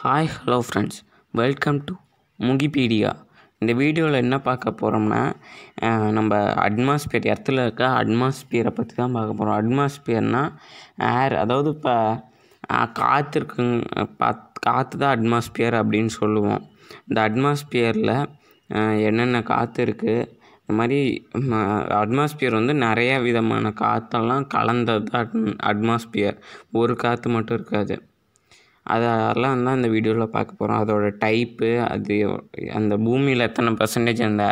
hi hello friends welcome to முகிபீடியா இந்த வீடியோவில் என்ன பார்க்க போகிறோம்னா நம்ம அட்மாஸ்பியர் இடத்துல இருக்க அட்மாஸ்பியரை பற்றி தான் பார்க்க போகிறோம் அட்மாஸ்பியர்னால் ஏர் அதாவது இப்போ காற்று இருக்குங்க பாத் காற்று தான் அட்மாஸ்பியர் அப்படின்னு சொல்லுவோம் இந்த அட்மாஸ்பியரில் என்னென்ன காற்று இருக்குது இந்த மாதிரி அட்மாஸ்பியர் வந்து நிறையா விதமான காற்றெல்லாம் கலந்தது தான் அட் அட்மாஸ்பியர் ஒரு காற்று மட்டும் இருக்காது அதெல்லாம் தான் அந்த வீடியோவில் பார்க்க போகிறோம் அதோடய டைப்பு அது அந்த பூமியில் எத்தனை பர்சன்டேஜ் அந்த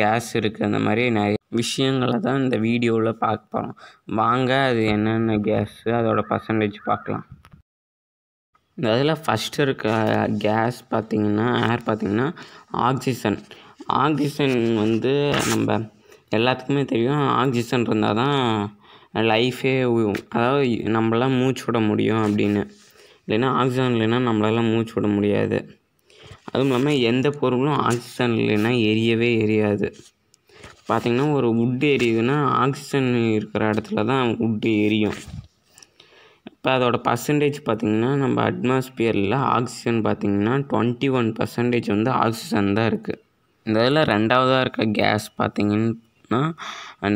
கேஸ் இருக்குது அந்த மாதிரி நிறைய விஷயங்களை தான் இந்த வீடியோவில் பார்க்க போகிறோம் வாங்க அது என்னென்ன கேஸு அதோடய பர்சன்டேஜ் பார்க்கலாம் இந்த அதில் ஃபஸ்ட்டு இருக்க கேஸ் பார்த்திங்கன்னா ஏர் பார்த்திங்கன்னா ஆக்சிஜன் ஆக்சிஜன் வந்து நம்ம எல்லாத்துக்குமே தெரியும் ஆக்சிஜன் இருந்தால் தான் லைஃபே அதாவது நம்மளாம் மூச்சு விட முடியும் அப்படின்னு இல்லைன்னா ஆக்சிஜன் இல்லைன்னா நம்மளால் மூச்சு விட முடியாது அதுவும் இல்லாமல் எந்த பொருளும் ஆக்சிஜன் இல்லைன்னா எரியவே எரியாது பார்த்திங்கன்னா ஒரு உட்டு எரியுதுன்னா ஆக்சிஜன் இருக்கிற இடத்துல தான் உட்டு எரியும் இப்போ அதோட பர்சன்டேஜ் பார்த்திங்கன்னா நம்ம அட்மாஸ்பியரில் ஆக்சிஜன் பார்த்திங்கன்னா டுவெண்ட்டி ஒன் பர்சன்டேஜ் வந்து ஆக்சிஜன் தான் இருக்குது இந்த இதில் ரெண்டாவதாக இருக்க கேஸ் பார்த்திங்கன்னா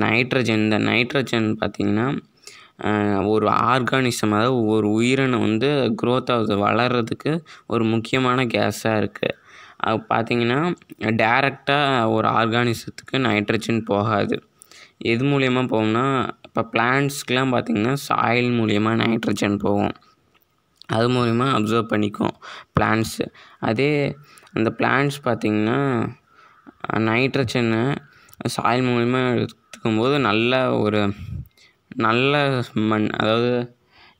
நைட்ரஜன் இந்த நைட்ரஜன் பார்த்திங்கன்னா ஒரு ஆர்கானிசம் அதாவது ஒரு உயிரினை வந்து க்ரோத் ஆகுது வளர்கிறதுக்கு ஒரு முக்கியமான கேஸாக இருக்குது அது பார்த்திங்கன்னா டேரெக்டாக ஒரு ஆர்கானிசத்துக்கு நைட்ரஜன் போகாது எது மூலயமா போகும்னா இப்போ பிளான்ட்ஸ்க்கெலாம் பார்த்திங்கன்னா சாயில் மூலயமா நைட்ரஜன் போகும் அது மூலிமா அப்சர்வ் பண்ணிக்கும் பிளான்ட்ஸு அதே அந்த பிளான்ட்ஸ் பார்த்திங்கன்னா நைட்ரஜனை சாயில் மூலிமா எடுத்துக்கும் போது நல்ல ஒரு நல்ல மண் அதாவது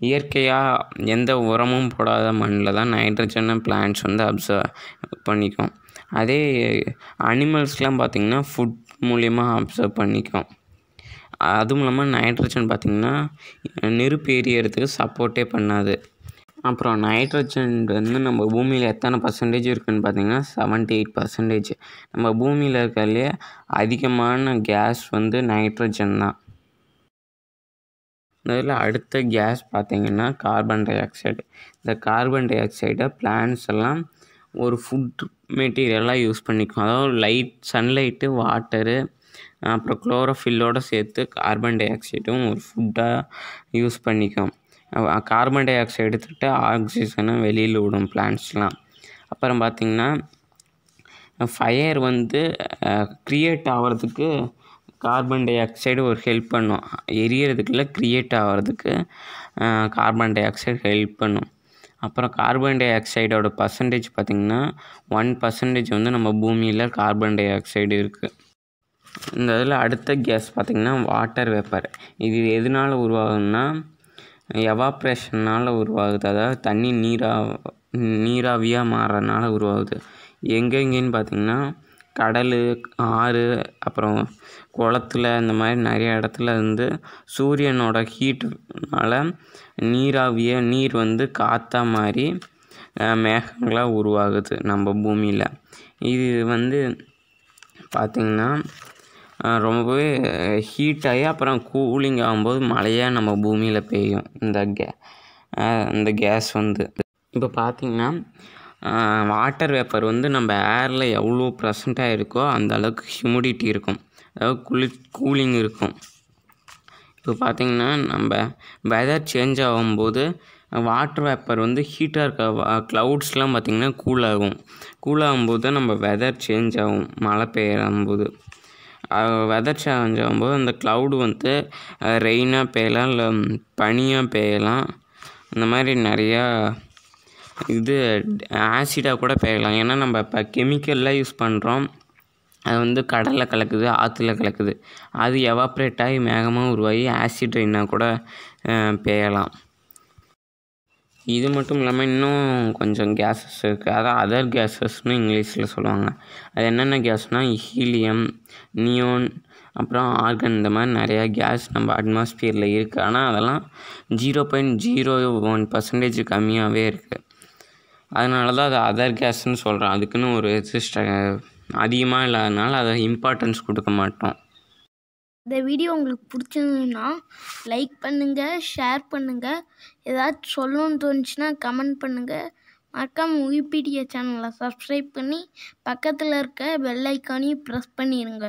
இயற்கையாக எந்த உரமும் போடாத மண்ணில் தான் நைட்ரஜனை பிளான்ட்ஸ் வந்து அப்சர்வ் பண்ணிக்கும் அதே அனிமல்ஸ்லாம் பார்த்திங்கன்னா ஃபுட் மூலியமாக அப்சர்வ் பண்ணிக்கும் அதுவும் இல்லாமல் நைட்ரஜன் பார்த்திங்கன்னா நெருப்பு எரியறதுக்கு சப்போர்ட்டே பண்ணாது அப்புறம் நைட்ரஜன் வந்து நம்ம பூமியில் எத்தனை பர்சன்டேஜ் இருக்குதுன்னு பார்த்தீங்கன்னா செவன்டி எயிட் பர்சன்டேஜ் நம்ம பூமியில் இருக்கிறதுலே அதிகமான கேஸ் வந்து நைட்ரஜன் தான் முதல்ல அடுத்த கேஸ் பார்த்திங்கன்னா கார்பன் டை ஆக்சைடு இந்த கார்பன் டை ஆக்சைடை பிளான்ஸ் எல்லாம் ஒரு ஃபுட் மெட்டீரியலாக யூஸ் பண்ணிக்கும் அதாவது லைட் சன்லைட்டு வாட்டரு அப்புறம் குளோரோஃபில்லோடு சேர்த்து கார்பன் டை ஆக்சைடும் ஒரு ஃபுட்டாக யூஸ் பண்ணிக்கும் கார்பன் டை ஆக்சைடு எடுத்துகிட்டு ஆக்சிஜனை வெளியில் விடும் பிளான்ஸ்லாம் அப்புறம் பார்த்திங்கன்னா ஃபயர் வந்து க்ரியேட் ஆகிறதுக்கு கார்பன் டை ஆக்சைடு ஒரு ஹெல்ப் பண்ணும் எரியறதுக்குள்ள க்ரியேட் ஆகிறதுக்கு கார்பன் டை ஆக்சைடு ஹெல்ப் பண்ணும் அப்புறம் கார்பன் டை ஆக்சைடோட பர்சன்டேஜ் பார்த்திங்கன்னா ஒன் பர்சன்டேஜ் வந்து நம்ம பூமியில் கார்பன் டை ஆக்சைடு இருக்குது இந்த இதில் அடுத்த கேஸ் பார்த்திங்கன்னா வாட்டர் வேப்பர் இது எதனால் உருவாகுதுன்னா எவாப்ரேஷனால் உருவாகுது அதாவது தண்ணி நீரா நீராவியாக மாறுறதுனால உருவாகுது எங்கெங்கேன்னு பார்த்திங்கன்னா கடல் ஆறு அப்புறம் குளத்துல இந்த மாதிரி நிறைய இடத்துல வந்து சூரியனோட ஹீட்டுனால நீராவிய நீர் வந்து காற்றா மாதிரி மேகங்களாக உருவாகுது நம்ம பூமியில் இது வந்து பார்த்திங்கன்னா ரொம்பவே ஹீட்டாகி அப்புறம் கூலிங் ஆகும்போது மழையாக நம்ம பூமியில் பெய்யும் இந்த கே இந்த கேஸ் வந்து இப்போ பார்த்திங்கன்னா வாட்டர் வேப்பர் வந்து நம்ம ஏரில் எவ்வளோ ப்ரெசண்ட்டாக இருக்கோ அந்த அளவுக்கு ஹியூமிடிட்டி இருக்கும் அதாவது குளி கூலிங் இருக்கும் இப்போ பார்த்திங்கன்னா நம்ம வெதர் சேஞ்ச் ஆகும்போது வாட்டர் வேப்பர் வந்து ஹீட்டாக இருக்க க்ளவுட்ஸ்லாம் பார்த்திங்கன்னா கூல் ஆகும் கூல் ஆகும்போது நம்ம வெதர் சேஞ்ச் ஆகும் மழை பெய்யும்போது வெதர் சேஞ்ச் ஆகும்போது அந்த க்ளவுடு வந்து ரெயினாக பெய்யலாம் இல்லை பனியாக பெய்யலாம் இந்த மாதிரி நிறையா இது ஆசிடாக கூட பெயரலாம் ஏன்னா நம்ம இப்போ கெமிக்கல்லாம் யூஸ் பண்ணுறோம் அது வந்து கடலில் கலக்குது ஆற்றுல கலக்குது அது எவாப்ரேட் ஆகி மேகமாக உருவாகி ஆசிட் ரெயினாக கூட பெயலாம் இது மட்டும் இல்லாமல் இன்னும் கொஞ்சம் கேஸஸ் இருக்குது அதான் அதர் கேஸஸ்னு இங்கிலீஷில் சொல்லுவாங்க அது என்னென்ன கேஸ்னால் ஹீலியம் நியோன் அப்புறம் ஆர்கன் இந்த மாதிரி நிறையா கேஸ் நம்ம அட்மாஸ்பியரில் இருக்குது ஆனால் அதெல்லாம் zero point zero one percentage கம்மியாகவே இருக்குது அதனால தான் அதை அதர் கேஸ்ன்னு சொல்கிறேன் அதுக்குன்னு ஒரு சிஸ்ட அதிகமாக இல்லாதனால அதை இம்பார்ட்டன்ஸ் கொடுக்க மாட்டோம் இந்த வீடியோ உங்களுக்கு பிடிச்சதுன்னா லைக் பண்ணுங்கள் ஷேர் பண்ணுங்கள் ஏதாச்சும் சொல்லணும்னு தோணுச்சுன்னா கமெண்ட் பண்ணுங்கள் மறக்காமல் யூபிடிஏ சேனலை சப்ஸ்கிரைப் பண்ணி பக்கத்தில் இருக்க பெல் ஐக்கானையும் ப்ரெஸ் பண்ணிடுங்க